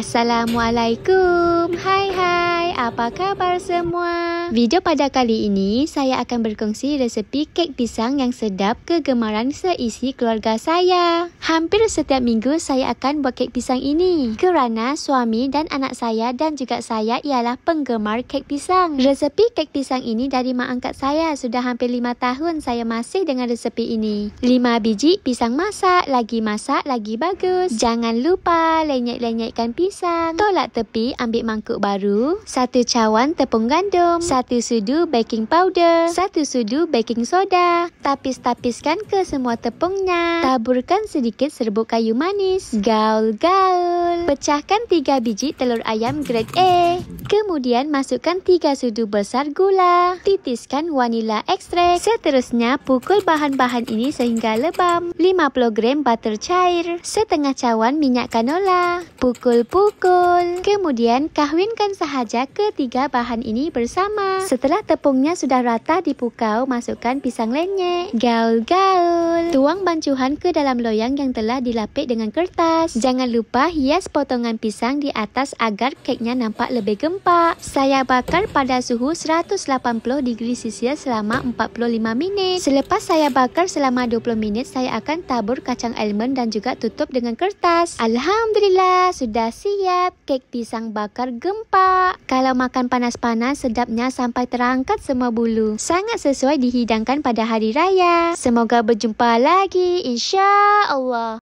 Assalamualaikum. Hai hai apa khabar semua? Video pada kali ini, saya akan berkongsi resepi kek pisang yang sedap kegemaran seisi keluarga saya. Hampir setiap minggu saya akan buat kek pisang ini. Kerana suami dan anak saya dan juga saya ialah penggemar kek pisang. Resepi kek pisang ini dari mak angkat saya. Sudah hampir 5 tahun saya masih dengan resepi ini. 5 biji pisang masak. Lagi masak, lagi bagus. Jangan lupa lenyek-lenyekkan pisang. Tolak tepi, ambil mangkuk baru. 1 cawan tepung gandum, 1 sudu baking powder, 1 sudu baking soda. Tapis-tapiskan ke semua tepungnya. Taburkan sedikit serbuk kayu manis. Gaul-gaul. Pecahkan 3 biji telur ayam grade A. Kemudian masukkan 3 sudu besar gula. Titiskan vanila ekstrak. Seterusnya pukul bahan-bahan ini sehingga lebam. 50 gram butter cair. Setengah cawan minyak canola. Pukul-pukul. Kemudian kahwinkan sahaja ketiga bahan ini bersama. Setelah tepungnya sudah rata dipukau, masukkan pisang lenyek. Gaul-gaul. Tuang bancuhan ke dalam loyang yang telah dilapik dengan kertas. Jangan lupa hias potongan pisang di atas agar keknya nampak lebih gemuk nampak. Saya bakar pada suhu 180 degree Celsius selama 45 minit. Selepas saya bakar selama 20 minit, saya akan tabur kacang almond dan juga tutup dengan kertas. Alhamdulillah, sudah siap kek pisang bakar gempak. Kalau makan panas-panas, sedapnya sampai terangkat semua bulu. Sangat sesuai dihidangkan pada hari raya. Semoga berjumpa lagi, insya Allah.